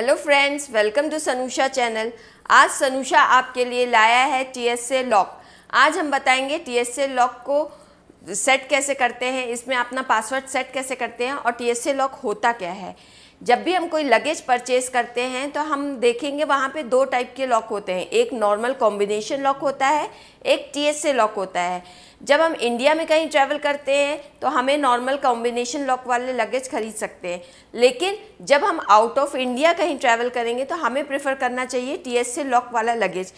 hello friends welcome to Sanusha channel आज सनूषा आपके लिए लाया है टी एस लॉक आज हम बताएंगे एस लॉक को सेट कैसे करते हैं इसमें अपना पासवर्ड सेट कैसे करते हैं और टी एस लॉक होता क्या है जब भी हम कोई लगेज परचेज करते हैं तो हम देखेंगे वहाँ पे दो टाइप के लॉक होते हैं एक नॉर्मल कॉम्बिनेशन लॉक होता है एक टीएसए लॉक होता है जब हम इंडिया में कहीं ट्रैवल करते हैं तो हमें नॉर्मल कॉम्बिनेशन लॉक वाले लगेज खरीद सकते हैं लेकिन जब हम आउट ऑफ इंडिया कहीं ट्रैवल करेंगे तो हमें प्रेफर करना चाहिए ए लॉक वाला लगेज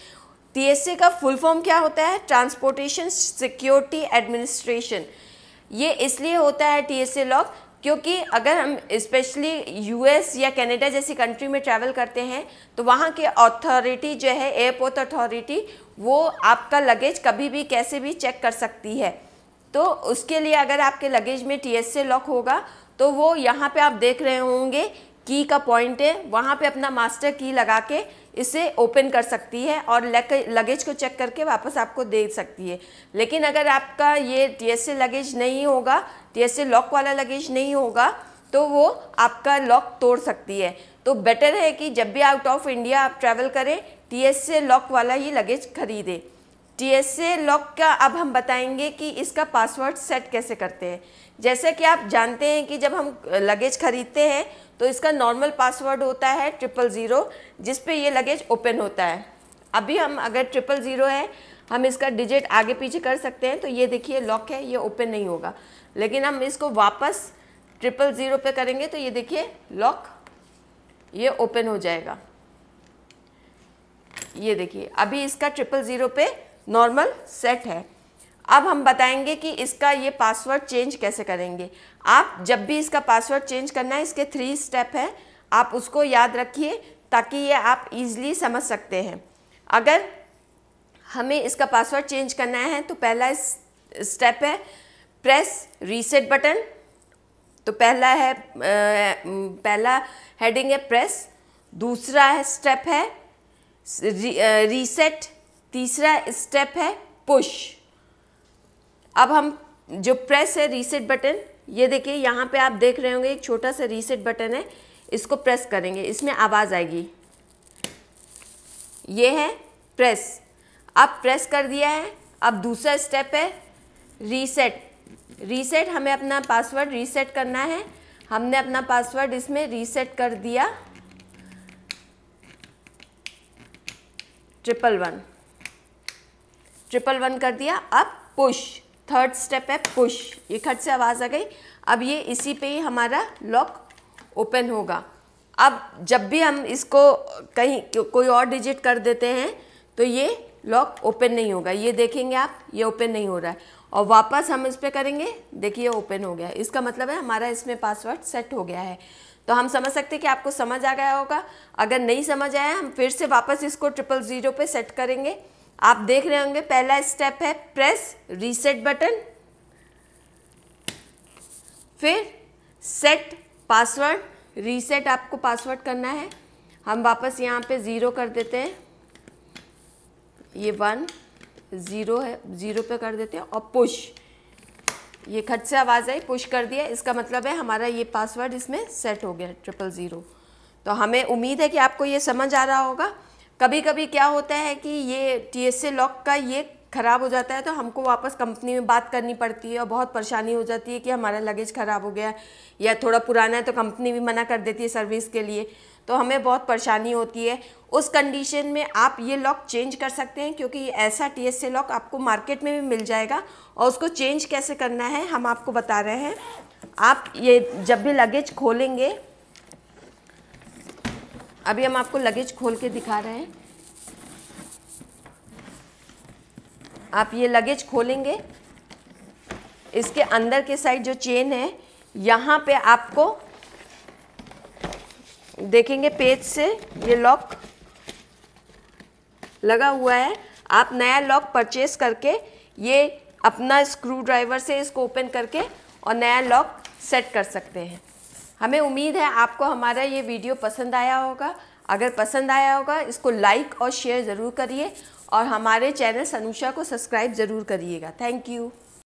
ए का फुल फॉर्म क्या होता है ट्रांसपोर्टेशन सिक्योरिटी एडमिनिस्ट्रेशन ये इसलिए होता है ए लॉक क्योंकि अगर हम स्पेशली यूएस या कनाडा जैसी कंट्री में ट्रैवल करते हैं तो वहाँ के अथॉरिटी जो है एयरपोर्ट अथॉरिटी वो आपका लगेज कभी भी कैसे भी चेक कर सकती है तो उसके लिए अगर आपके लगेज में टीएसए लॉक होगा तो वो यहाँ पे आप देख रहे होंगे की का पॉइंट है वहाँ पे अपना मास्टर की लगा के इसे ओपन कर सकती है और लगेज को चेक करके वापस आपको दे सकती है लेकिन अगर आपका ये ए लगेज नहीं होगा ए लॉक वाला लगेज नहीं होगा तो वो आपका लॉक तोड़ सकती है तो बेटर है कि जब भी आउट ऑफ इंडिया आप ट्रैवल करें ए लॉक वाला ही लगेज खरीदें जीएसए लॉक का अब हम बताएंगे कि इसका पासवर्ड सेट कैसे करते हैं जैसे कि आप जानते हैं कि जब हम लगेज खरीदते हैं तो इसका नॉर्मल पासवर्ड होता है ट्रिपल ज़ीरो जिस पे ये लगेज ओपन होता है अभी हम अगर ट्रिपल ज़ीरो है हम इसका डिजिट आगे पीछे कर सकते हैं तो ये देखिए लॉक है ये ओपन नहीं होगा लेकिन हम इसको वापस ट्रिपल ज़ीरो पर करेंगे तो ये देखिए लॉक ये ओपन हो जाएगा ये देखिए अभी इसका ट्रिपल ज़ीरो पे नॉर्मल सेट है अब हम बताएंगे कि इसका ये पासवर्ड चेंज कैसे करेंगे आप जब भी इसका पासवर्ड चेंज करना है इसके थ्री स्टेप हैं आप उसको याद रखिए ताकि ये आप इजीली समझ सकते हैं अगर हमें इसका पासवर्ड चेंज करना है तो पहला स्टेप है प्रेस रीसेट बटन तो पहला है पहला हेडिंग है प्रेस दूसरा है स्टेप है रीसेट तीसरा स्टेप है पुश अब हम जो प्रेस है रीसेट बटन ये देखिए यहाँ पे आप देख रहे होंगे एक छोटा सा रीसेट बटन है इसको प्रेस करेंगे इसमें आवाज़ आएगी ये है प्रेस अब प्रेस कर दिया है अब दूसरा स्टेप है रीसेट रीसेट हमें अपना पासवर्ड रीसेट करना है हमने अपना पासवर्ड इसमें रीसेट कर दिया ट्रिपल वन ट्रिपल वन कर दिया अब पुश थर्ड स्टेप है पुश ये खट से आवाज़ आ गई अब ये इसी पे ही हमारा लॉक ओपन होगा अब जब भी हम इसको कहीं को, कोई और डिजिट कर देते हैं तो ये लॉक ओपन नहीं होगा ये देखेंगे आप ये ओपन नहीं हो रहा है और वापस हम इस पर करेंगे देखिए ओपन हो गया इसका मतलब है हमारा इसमें पासवर्ड सेट हो गया है तो हम समझ सकते हैं कि आपको समझ आ गया होगा अगर नहीं समझ आया हम फिर से वापस इसको ट्रिपल ज़ीरो पर सेट करेंगे आप देख रहे होंगे पहला स्टेप है प्रेस रीसेट बटन फिर सेट पासवर्ड रीसेट आपको पासवर्ड करना है हम वापस यहाँ पे ज़ीरो कर देते हैं ये वन ज़ीरो है ज़ीरो पे कर देते हैं और पुश ये खट से आवाज़ आई पुश कर दिया इसका मतलब है हमारा ये पासवर्ड इसमें सेट हो गया ट्रिपल ज़ीरो तो हमें उम्मीद है कि आपको ये समझ आ रहा होगा कभी कभी क्या होता है कि ये टी एस लॉक का ये ख़राब हो जाता है तो हमको वापस कंपनी में बात करनी पड़ती है और बहुत परेशानी हो जाती है कि हमारा लगेज ख़राब हो गया या थोड़ा पुराना है तो कंपनी भी मना कर देती है सर्विस के लिए तो हमें बहुत परेशानी होती है उस कंडीशन में आप ये लॉक चेंज कर सकते हैं क्योंकि ऐसा टी एस लॉक आपको मार्केट में भी मिल जाएगा और उसको चेंज कैसे करना है हम आपको बता रहे हैं आप ये जब भी लगेज खोलेंगे अभी हम आपको लगेज खोल के दिखा रहे हैं आप ये लगेज खोलेंगे इसके अंदर के साइड जो चेन है यहाँ पे आपको देखेंगे पेज से ये लॉक लगा हुआ है आप नया लॉक परचेज करके ये अपना स्क्रू ड्राइवर से इसको ओपन करके और नया लॉक सेट कर सकते हैं हमें उम्मीद है आपको हमारा ये वीडियो पसंद आया होगा अगर पसंद आया होगा इसको लाइक और शेयर ज़रूर करिए और हमारे चैनल सनुषा को सब्सक्राइब ज़रूर करिएगा थैंक यू